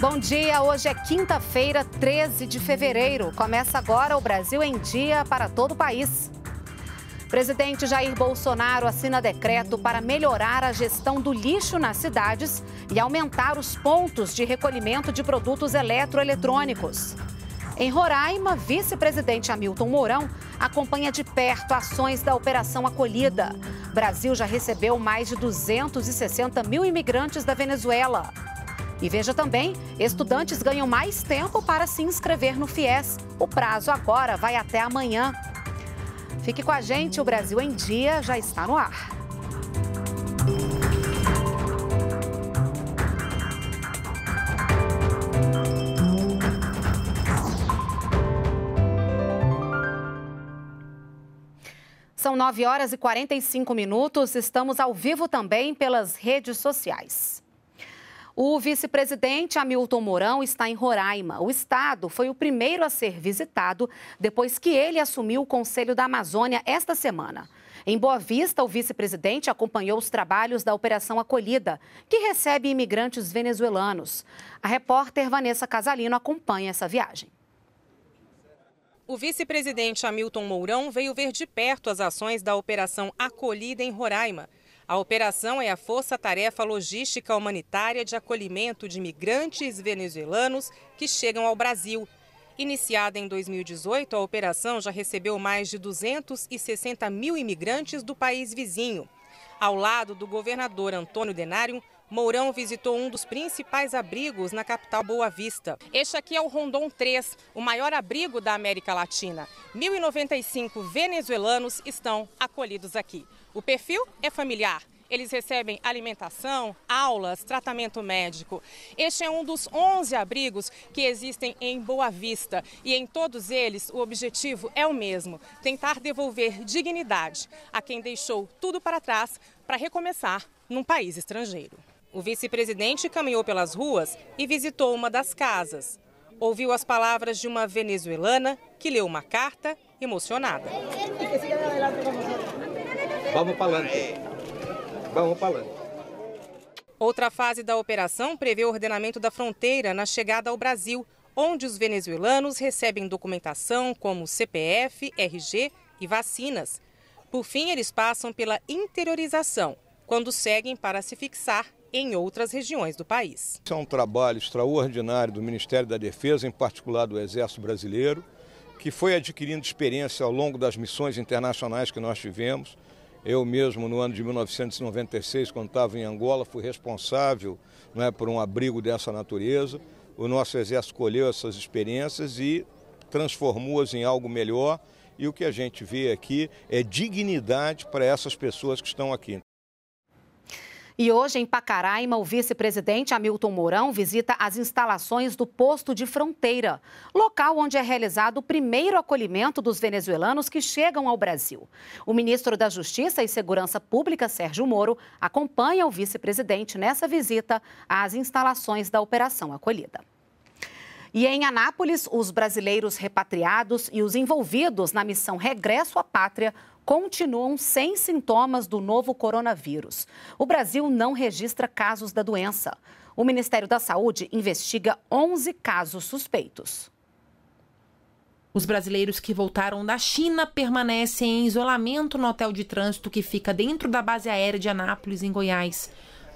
Bom dia, hoje é quinta-feira, 13 de fevereiro. Começa agora o Brasil em Dia para todo o país. Presidente Jair Bolsonaro assina decreto para melhorar a gestão do lixo nas cidades e aumentar os pontos de recolhimento de produtos eletroeletrônicos. Em Roraima, vice-presidente Hamilton Mourão acompanha de perto ações da Operação Acolhida. Brasil já recebeu mais de 260 mil imigrantes da Venezuela. E veja também, estudantes ganham mais tempo para se inscrever no FIES. O prazo agora vai até amanhã. Fique com a gente, o Brasil em Dia já está no ar. São 9 horas e 45 minutos. Estamos ao vivo também pelas redes sociais. O vice-presidente Hamilton Mourão está em Roraima. O estado foi o primeiro a ser visitado depois que ele assumiu o Conselho da Amazônia esta semana. Em Boa Vista, o vice-presidente acompanhou os trabalhos da Operação Acolhida, que recebe imigrantes venezuelanos. A repórter Vanessa Casalino acompanha essa viagem. O vice-presidente Hamilton Mourão veio ver de perto as ações da Operação Acolhida em Roraima a operação é a Força Tarefa Logística Humanitária de Acolhimento de Migrantes Venezuelanos que chegam ao Brasil. Iniciada em 2018, a operação já recebeu mais de 260 mil imigrantes do país vizinho. Ao lado do governador Antônio Denário, Mourão visitou um dos principais abrigos na capital Boa Vista. Este aqui é o Rondon 3, o maior abrigo da América Latina. 1.095 venezuelanos estão acolhidos aqui. O perfil é familiar. Eles recebem alimentação, aulas, tratamento médico. Este é um dos 11 abrigos que existem em Boa Vista e em todos eles o objetivo é o mesmo: tentar devolver dignidade a quem deixou tudo para trás para recomeçar num país estrangeiro. O vice-presidente caminhou pelas ruas e visitou uma das casas. Ouviu as palavras de uma venezuelana que leu uma carta emocionada. Vamos palante. Vamos palante. Outra fase da operação prevê o ordenamento da fronteira na chegada ao Brasil, onde os venezuelanos recebem documentação como CPF, RG e vacinas. Por fim, eles passam pela interiorização, quando seguem para se fixar em outras regiões do país. Isso é um trabalho extraordinário do Ministério da Defesa, em particular do Exército Brasileiro, que foi adquirindo experiência ao longo das missões internacionais que nós tivemos. Eu mesmo, no ano de 1996, quando estava em Angola, fui responsável é, por um abrigo dessa natureza. O nosso exército colheu essas experiências e transformou-as em algo melhor. E o que a gente vê aqui é dignidade para essas pessoas que estão aqui. E hoje, em Pacaraima, o vice-presidente Hamilton Mourão visita as instalações do posto de fronteira, local onde é realizado o primeiro acolhimento dos venezuelanos que chegam ao Brasil. O ministro da Justiça e Segurança Pública, Sérgio Moro, acompanha o vice-presidente nessa visita às instalações da Operação Acolhida. E em Anápolis, os brasileiros repatriados e os envolvidos na missão Regresso à Pátria continuam sem sintomas do novo coronavírus. O Brasil não registra casos da doença. O Ministério da Saúde investiga 11 casos suspeitos. Os brasileiros que voltaram da China permanecem em isolamento no hotel de trânsito que fica dentro da base aérea de Anápolis, em Goiás.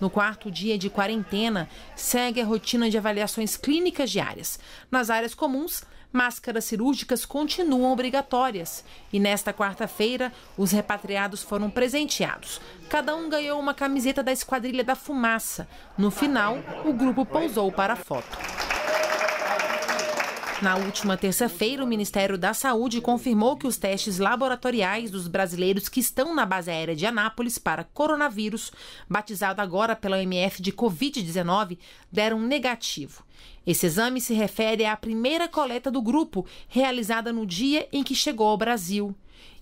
No quarto dia de quarentena, segue a rotina de avaliações clínicas diárias. Nas áreas comuns, máscaras cirúrgicas continuam obrigatórias. E nesta quarta-feira, os repatriados foram presenteados. Cada um ganhou uma camiseta da Esquadrilha da Fumaça. No final, o grupo pousou para a foto. Na última terça-feira, o Ministério da Saúde confirmou que os testes laboratoriais dos brasileiros que estão na base aérea de Anápolis para coronavírus, batizado agora pela OMF de Covid-19, deram negativo. Esse exame se refere à primeira coleta do grupo, realizada no dia em que chegou ao Brasil.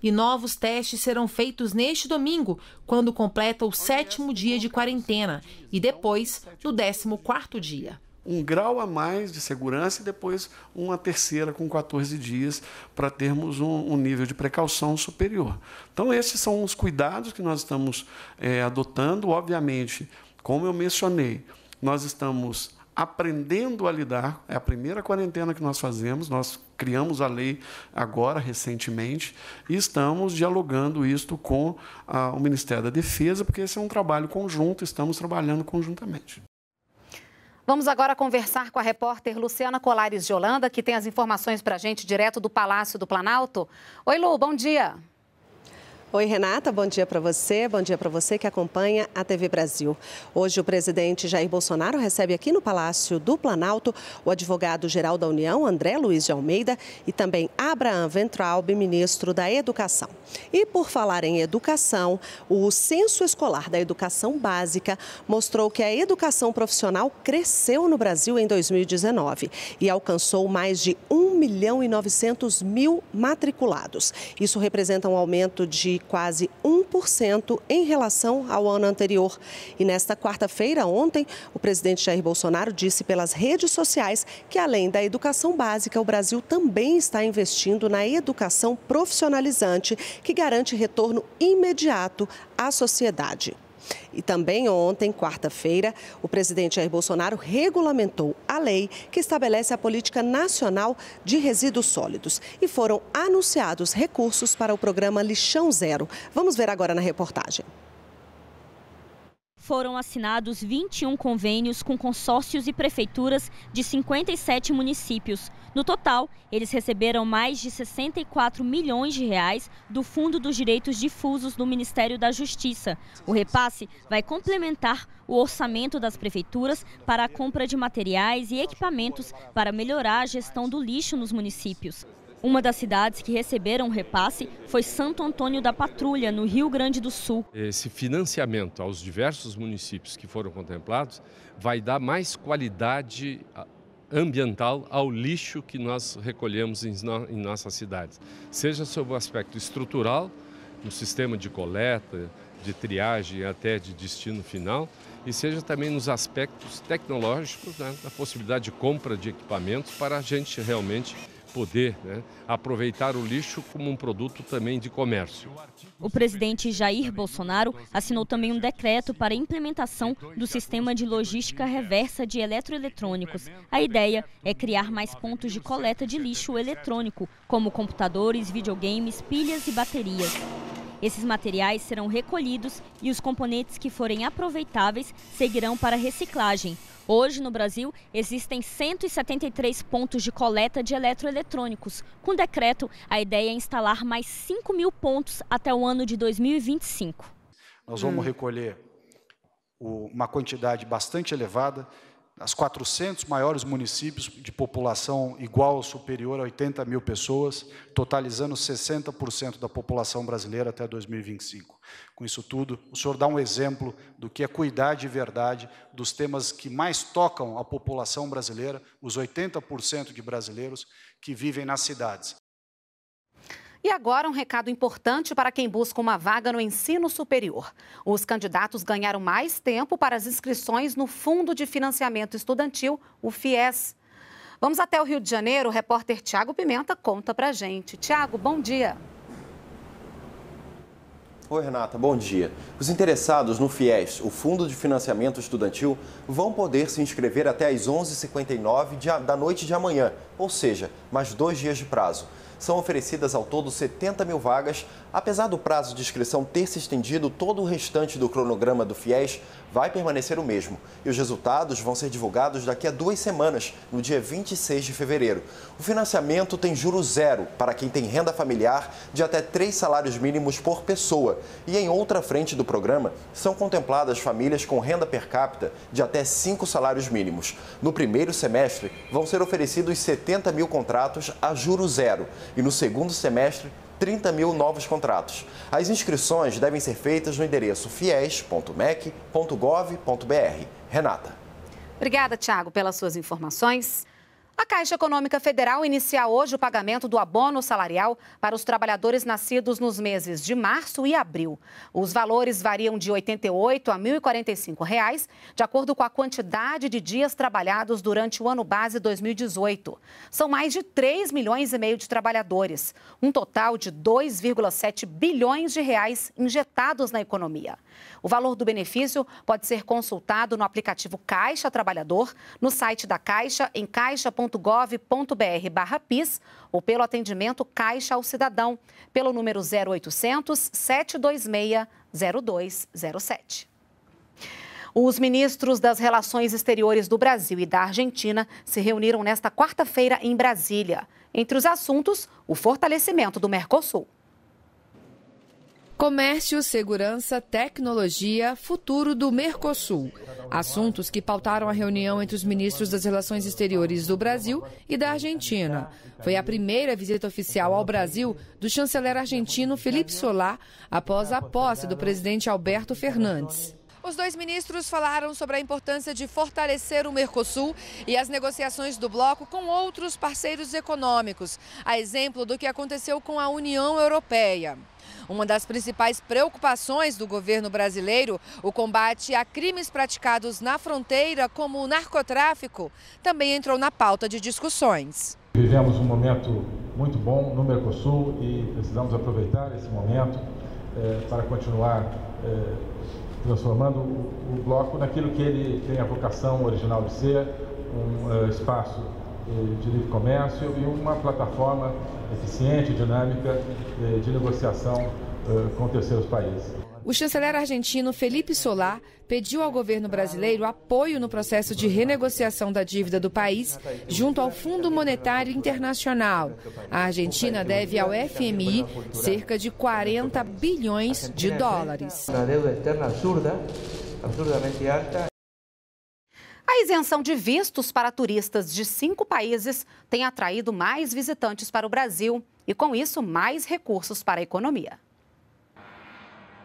E novos testes serão feitos neste domingo, quando completa o sétimo dia de quarentena, e depois no décimo quarto dia um grau a mais de segurança e depois uma terceira com 14 dias para termos um, um, nível de precaução superior. Então, esses são os cuidados que nós estamos é, adotando. Obviamente, como eu mencionei, nós estamos aprendendo a lidar. É a primeira quarentena que nós fazemos, nós criamos a lei agora, recentemente, e estamos dialogando isto com a, ah, o Ministério da Defesa, porque esse é um trabalho conjunto, estamos trabalhando conjuntamente. Vamos agora conversar com a repórter Luciana Colares de Holanda, que tem as informações para a gente direto do Palácio do Planalto. Oi, Lu, bom dia. Oi, Renata, bom dia para você, bom dia para você que acompanha a TV Brasil. Hoje, o presidente Jair Bolsonaro recebe aqui no Palácio do Planalto o advogado-geral da União, André Luiz de Almeida, e também Abraham Ventralb, ministro da Educação. E por falar em educação, o Censo Escolar da Educação Básica mostrou que a educação profissional cresceu no Brasil em 2019 e alcançou mais de 1 milhão e 900 mil matriculados. Isso representa um aumento de quase 1% em relação ao ano anterior. E nesta quarta-feira, ontem, o presidente Jair Bolsonaro disse pelas redes sociais que, além da educação básica, o Brasil também está investindo na educação profissionalizante, que garante retorno imediato à sociedade. E também ontem, quarta-feira, o presidente Jair Bolsonaro regulamentou a lei que estabelece a política nacional de resíduos sólidos e foram anunciados recursos para o programa Lixão Zero. Vamos ver agora na reportagem foram assinados 21 convênios com consórcios e prefeituras de 57 municípios. No total, eles receberam mais de 64 milhões de reais do Fundo dos Direitos Difusos do Ministério da Justiça. O repasse vai complementar o orçamento das prefeituras para a compra de materiais e equipamentos para melhorar a gestão do lixo nos municípios. Uma das cidades que receberam repasse foi Santo Antônio da Patrulha, no Rio Grande do Sul. Esse financiamento aos diversos municípios que foram contemplados vai dar mais qualidade ambiental ao lixo que nós recolhemos em, em nossas cidades, seja sob o aspecto estrutural, no sistema de coleta, de triagem até de destino final, e seja também nos aspectos tecnológicos, né, da possibilidade de compra de equipamentos para a gente realmente poder né, aproveitar o lixo como um produto também de comércio. O presidente Jair Bolsonaro assinou também um decreto para a implementação do sistema de logística reversa de eletroeletrônicos. A ideia é criar mais pontos de coleta de lixo eletrônico, como computadores, videogames, pilhas e baterias. Esses materiais serão recolhidos e os componentes que forem aproveitáveis seguirão para reciclagem, Hoje, no Brasil, existem 173 pontos de coleta de eletroeletrônicos. Com decreto, a ideia é instalar mais 5 mil pontos até o ano de 2025. Nós vamos hum. recolher uma quantidade bastante elevada as 400 maiores municípios de população igual ou superior a 80 mil pessoas, totalizando 60% da população brasileira até 2025. Com isso tudo, o senhor dá um exemplo do que é cuidar de verdade dos temas que mais tocam a população brasileira, os 80% de brasileiros que vivem nas cidades. E agora um recado importante para quem busca uma vaga no ensino superior. Os candidatos ganharam mais tempo para as inscrições no Fundo de Financiamento Estudantil, o FIES. Vamos até o Rio de Janeiro, o repórter Tiago Pimenta conta pra gente. Tiago, bom dia. Oi, Renata, bom dia. Os interessados no FIES, o Fundo de Financiamento Estudantil, vão poder se inscrever até às 11h59 da noite de amanhã, ou seja, mais dois dias de prazo. São oferecidas ao todo 70 mil vagas. Apesar do prazo de inscrição ter se estendido, todo o restante do cronograma do FIES vai permanecer o mesmo e os resultados vão ser divulgados daqui a duas semanas, no dia 26 de fevereiro. O financiamento tem juro zero para quem tem renda familiar de até três salários mínimos por pessoa. E em outra frente do programa, são contempladas famílias com renda per capita de até cinco salários mínimos. No primeiro semestre, vão ser oferecidos 70 mil contratos a juro zero e no segundo semestre, 30 mil novos contratos. As inscrições devem ser feitas no endereço fies.mec.gov.br. Renata. Obrigada, Tiago, pelas suas informações. A Caixa Econômica Federal inicia hoje o pagamento do abono salarial para os trabalhadores nascidos nos meses de março e abril. Os valores variam de R$ 88 a R$ 1.045, reais, de acordo com a quantidade de dias trabalhados durante o ano base 2018. São mais de 3 milhões e meio de trabalhadores, um total de 2,7 bilhões de reais injetados na economia. O valor do benefício pode ser consultado no aplicativo Caixa Trabalhador, no site da Caixa em caixa.com govbr barra PIS ou pelo atendimento Caixa ao Cidadão, pelo número 0800 726 0207. Os ministros das Relações Exteriores do Brasil e da Argentina se reuniram nesta quarta-feira em Brasília. Entre os assuntos, o fortalecimento do Mercosul. Comércio, segurança, tecnologia, futuro do Mercosul. Assuntos que pautaram a reunião entre os ministros das Relações Exteriores do Brasil e da Argentina. Foi a primeira visita oficial ao Brasil do chanceler argentino Felipe Solar após a posse do presidente Alberto Fernandes. Os dois ministros falaram sobre a importância de fortalecer o Mercosul e as negociações do bloco com outros parceiros econômicos, a exemplo do que aconteceu com a União Europeia. Uma das principais preocupações do governo brasileiro, o combate a crimes praticados na fronteira, como o narcotráfico, também entrou na pauta de discussões. Vivemos um momento muito bom no Mercosul e precisamos aproveitar esse momento eh, para continuar eh, transformando o, o bloco naquilo que ele tem a vocação original de ser, um eh, espaço de livre comércio e uma plataforma eficiente, dinâmica eh, de negociação eh, com terceiros países. O chanceler argentino Felipe Solá pediu ao governo brasileiro apoio no processo de renegociação da dívida do país junto ao Fundo Monetário Internacional. A Argentina deve ao FMI cerca de 40 bilhões de dólares. externa absurda, absurdamente alta. A isenção de vistos para turistas de cinco países tem atraído mais visitantes para o Brasil e, com isso, mais recursos para a economia.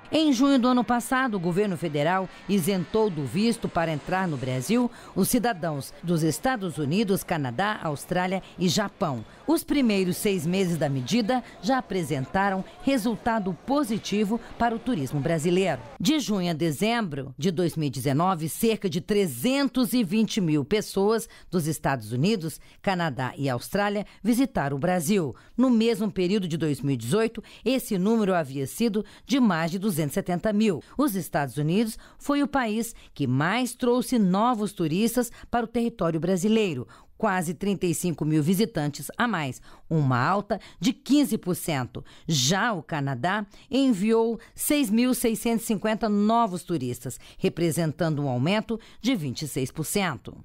Em junho do ano passado, o governo federal isentou do visto para entrar no Brasil os cidadãos dos Estados Unidos, Canadá, Austrália e Japão. Os primeiros seis meses da medida já apresentaram resultado positivo para o turismo brasileiro. De junho a dezembro de 2019, cerca de 320 mil pessoas dos Estados Unidos, Canadá e Austrália visitaram o Brasil. No mesmo período de 2018, esse número havia sido de mais de 200. 270 mil. Os Estados Unidos foi o país que mais trouxe novos turistas para o território brasileiro, quase 35 mil visitantes a mais, uma alta de 15%. Já o Canadá enviou 6.650 novos turistas, representando um aumento de 26%.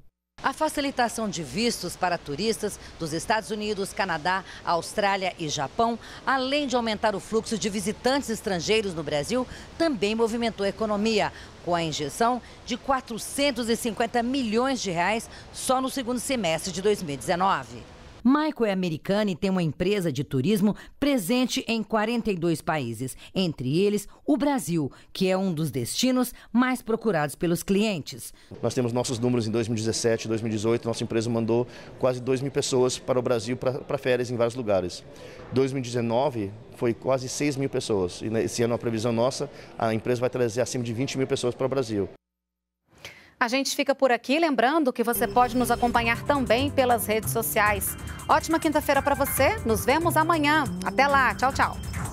A facilitação de vistos para turistas dos Estados Unidos, Canadá, Austrália e Japão, além de aumentar o fluxo de visitantes estrangeiros no Brasil, também movimentou a economia, com a injeção de 450 milhões de reais só no segundo semestre de 2019. Michael é americano e tem uma empresa de turismo presente em 42 países, entre eles o Brasil, que é um dos destinos mais procurados pelos clientes. Nós temos nossos números em 2017, 2018, nossa empresa mandou quase 2 mil pessoas para o Brasil para férias em vários lugares. 2019 foi quase 6 mil pessoas e esse ano a previsão nossa, a empresa vai trazer acima de 20 mil pessoas para o Brasil. A gente fica por aqui, lembrando que você pode nos acompanhar também pelas redes sociais. Ótima quinta-feira para você. Nos vemos amanhã. Até lá. Tchau, tchau.